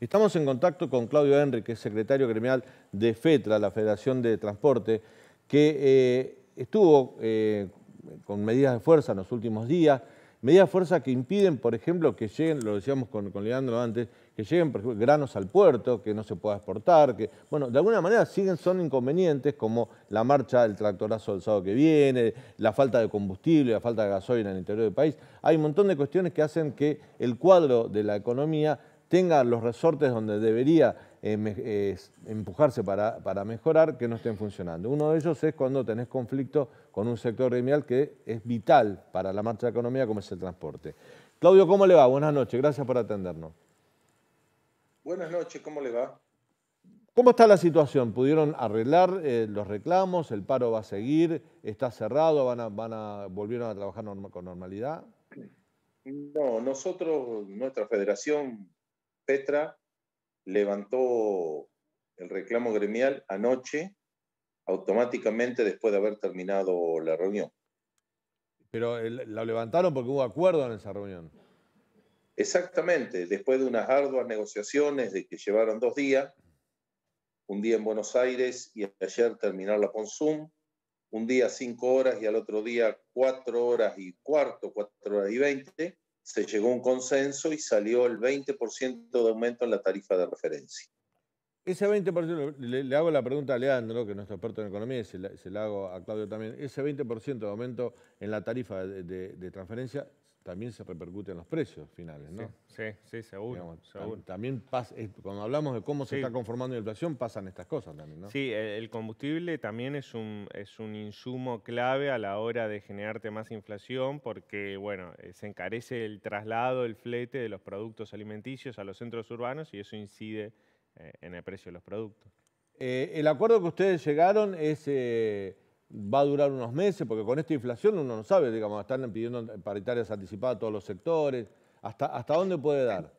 Estamos en contacto con Claudio Henry, que es secretario gremial de FETRA, la Federación de Transporte, que eh, estuvo eh, con medidas de fuerza en los últimos días, medidas de fuerza que impiden, por ejemplo, que lleguen, lo decíamos con, con Leandro antes, que lleguen granos al puerto, que no se pueda exportar, que, bueno, de alguna manera siguen, son inconvenientes como la marcha del tractorazo del sábado que viene, la falta de combustible, la falta de gasolina en el interior del país. Hay un montón de cuestiones que hacen que el cuadro de la economía tenga los resortes donde debería eh, eh, empujarse para, para, mejorar, que no estén funcionando. Uno de ellos es cuando tenés conflicto con un sector gremial que es vital para la marcha de la economía como es el transporte. Claudio, ¿cómo le va? Buenas noches, gracias por atendernos. Buenas noches, ¿cómo le va? ¿Cómo está la situación? ¿Pudieron arreglar eh, los reclamos? ¿El paro va a seguir? ¿Está cerrado? ¿Van van a, ¿Volvieron a trabajar con normalidad? No, nosotros, nuestra federación Petra levantó el reclamo gremial anoche, automáticamente después de haber terminado la reunión. Pero la levantaron porque hubo acuerdo en esa reunión. Exactamente, después de unas arduas negociaciones de que llevaron dos días, un día en Buenos Aires y ayer terminar la Zoom, un día cinco horas y al otro día cuatro horas y cuarto, cuatro horas y veinte, se llegó a un consenso y salió el 20% de aumento en la tarifa de referencia. Ese 20%, le, hago la pregunta a Leandro, que es nuestro experto en economía, y se la, hago a Claudio también. Ese 20% de aumento en la tarifa de transferencia, también se repercute en los precios finales, ¿no? Sí, sí, seguro. También cuando hablamos de cómo se está conformando la inflación, pasan estas cosas también, ¿no? Sí, e, el combustible también es un, es un insumo clave a la hora de generarte más inflación porque, bueno, eh, se encarece el traslado, el flete de los productos alimenticios a los centros urbanos y eso incide eh, en el precio de los productos. Eh, el acuerdo que ustedes llegaron es va a durar unos meses, porque con esta inflación uno no sabe, digamos, están pidiendo paritarias anticipadas a todos los sectores, ¿hasta, hasta dónde puede dar?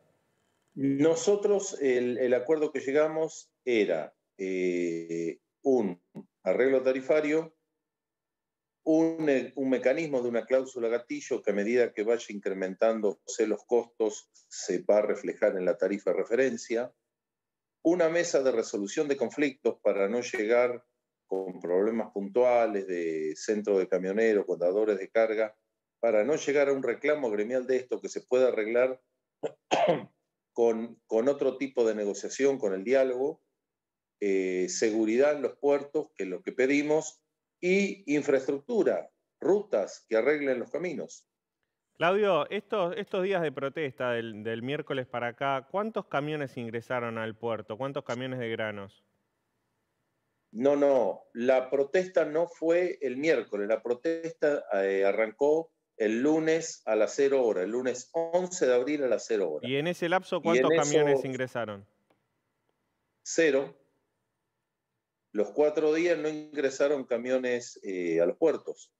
Nosotros el, acuerdo que llegamos era eh, un arreglo tarifario, un, eh, un, mecanismo de una cláusula gatillo que a medida que vaya incrementándose los costos se va a reflejar en la tarifa de referencia, una mesa de resolución de conflictos para no llegar con problemas puntuales de centro de camioneros, contadores de carga, para no llegar a un reclamo gremial de esto que se pueda arreglar con, con otro tipo de negociación, con el diálogo, eh, seguridad en los puertos, que es lo que pedimos, y infraestructura, rutas que arreglen los caminos. Claudio, estos, estos días de protesta del miércoles para acá, ¿cuántos camiones ingresaron al puerto? ¿Cuántos camiones de granos? No, no, la protesta no fue el miércoles, la protesta eh, arrancó el lunes a las 0 horas, el lunes 11 de abril a las 0 horas. ¿Y en ese lapso cuántos camiones ingresaron? Cero. Los cuatro días no ingresaron camiones eh, a los puertos.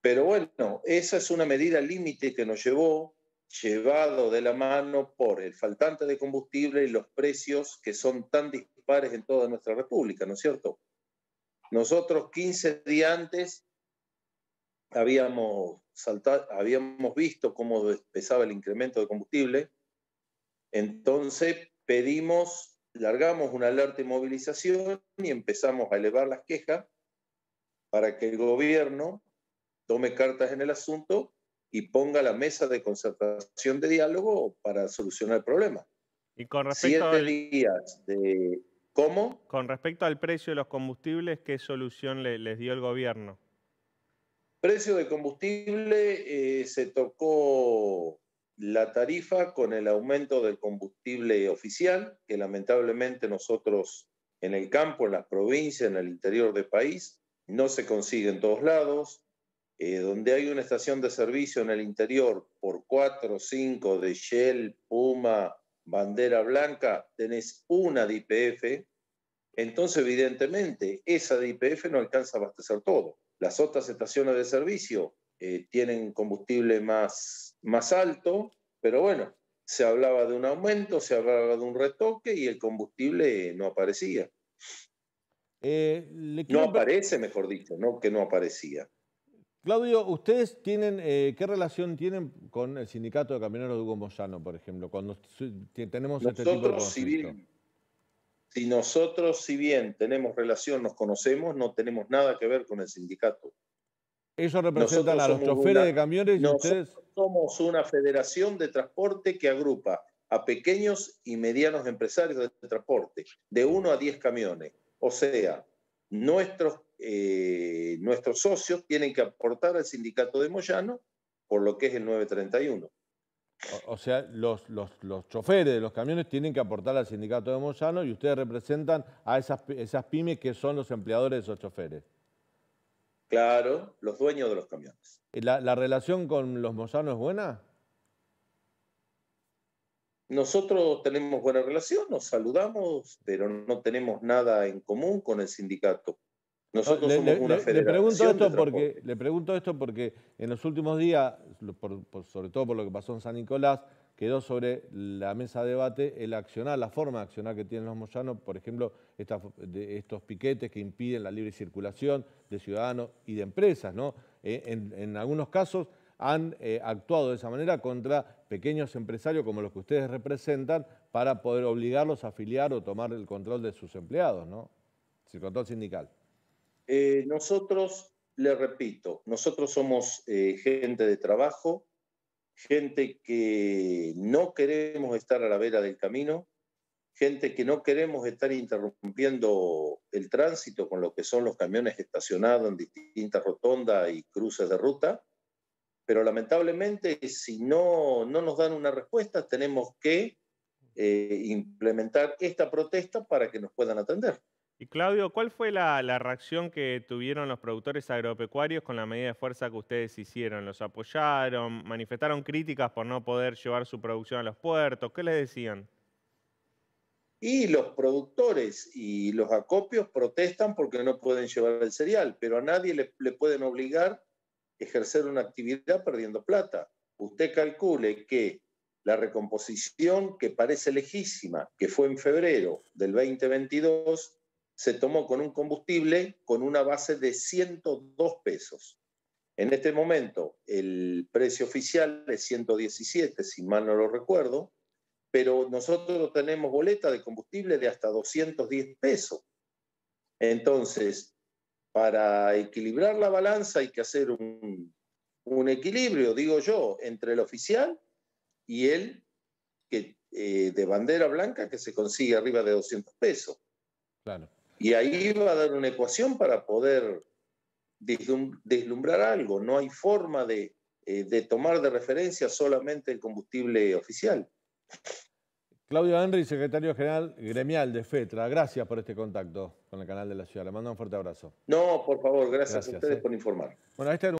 Pero bueno, esa es una medida límite que nos llevó, llevado de la mano por el faltante de combustible y los precios que son tan pares en toda nuestra República, ¿no es cierto? Nosotros 15 días antes habíamos, saltado, habíamos visto cómo pesaba el incremento de combustible, entonces pedimos, largamos una alerta de movilización y empezamos a elevar las quejas para que el gobierno tome cartas en el asunto y ponga la mesa de concertación de diálogo para solucionar el problema. Y con respecto Siete días de, ¿Cómo? Con respecto al precio de los combustibles, ¿qué solución les dio el gobierno? Precio de combustible, eh, se tocó la tarifa con el aumento del combustible oficial, que lamentablemente nosotros en el campo, en las provincias, en el interior del país, no se consigue en todos lados. Eh, donde hay una estación de servicio en el interior por 4 o 5 de Shell, Puma, bandera blanca, tenés una de entonces evidentemente esa de no alcanza a abastecer todo. Las otras estaciones de servicio eh, tienen combustible más, más alto, pero bueno, se hablaba de un aumento, se hablaba de un retoque y el combustible no aparecía. Eh, no aparece, mejor dicho, no que no aparecía. Claudio, ¿ustedes tienen, eh, qué relación tienen con el sindicato de camioneros de Hugo Moyano, por ejemplo? Cuando tenemos este de si, nosotros, si bien tenemos relación, nos conocemos, no tenemos nada que ver con el sindicato. Eso representa a los choferes de camiones y ustedes... Somos una federación de transporte que agrupa a pequeños y medianos empresarios de transporte, de uno a diez camiones. O sea, nuestros eh, nuestros socios tienen que aportar al sindicato de Moyano por lo que es el 931. O, sea, los, los, choferes de los camiones tienen que aportar al sindicato de Moyano y ustedes representan a esas, esas pymes que son los empleadores de esos choferes. Claro, los dueños de los camiones. ¿La, la relación con los moyanos es buena? Nosotros tenemos buena relación, nos saludamos, pero no tenemos nada en común con el sindicato le, pregunto, esto porque, le pregunto esto porque en los últimos días, sobre todo por lo que pasó en San Nicolás, quedó sobre la mesa de debate el accionar, la forma de accionar que tienen los moyanos, por ejemplo, estos piquetes que impiden la libre circulación de ciudadanos y de empresas. ¿no? Eh, en, algunos casos han eh, actuado de esa manera contra pequeños empresarios como los que ustedes representan para poder obligarlos a afiliar o tomar el control de sus empleados, ¿no? el control sindical. Eh, nosotros, le repito, nosotros somos eh, gente de trabajo, gente que no queremos estar a la vera del camino, gente que no queremos estar interrumpiendo el tránsito con lo que son los camiones estacionados en distintas rotondas y cruces de ruta, pero lamentablemente si no, nos dan una respuesta tenemos que eh, implementar esta protesta para que nos puedan atender. Y Claudio, ¿cuál fue la, reacción que tuvieron los productores agropecuarios con la medida de fuerza que ustedes hicieron? ¿Los apoyaron? ¿Manifestaron críticas por no poder llevar su producción a los puertos? ¿Qué les decían? Y los productores y los acopios protestan porque no pueden llevar el cereal, pero a nadie le, le pueden obligar a ejercer una actividad perdiendo plata. Usted calcule que la recomposición que parece lejísima, que fue en febrero del 2022, se tomó con un combustible con una base de 102 pesos. En este momento el precio oficial es 117, si mal no lo recuerdo, pero nosotros tenemos boleta de combustible de hasta 210 pesos. Entonces, para equilibrar la balanza hay que hacer un, equilibrio, digo yo, entre el oficial y el eh, de bandera blanca que se consigue arriba de 200 pesos. Claro. Y ahí va a dar una ecuación para poder deslumbrar algo. No hay forma eh, de, tomar de referencia solamente el combustible oficial. Claudio Henry, secretario general gremial de FETRA, gracias por este contacto con el canal de la ciudad. Le mando un fuerte abrazo. No, por favor, gracias, a ustedes eh. por informar. Bueno, este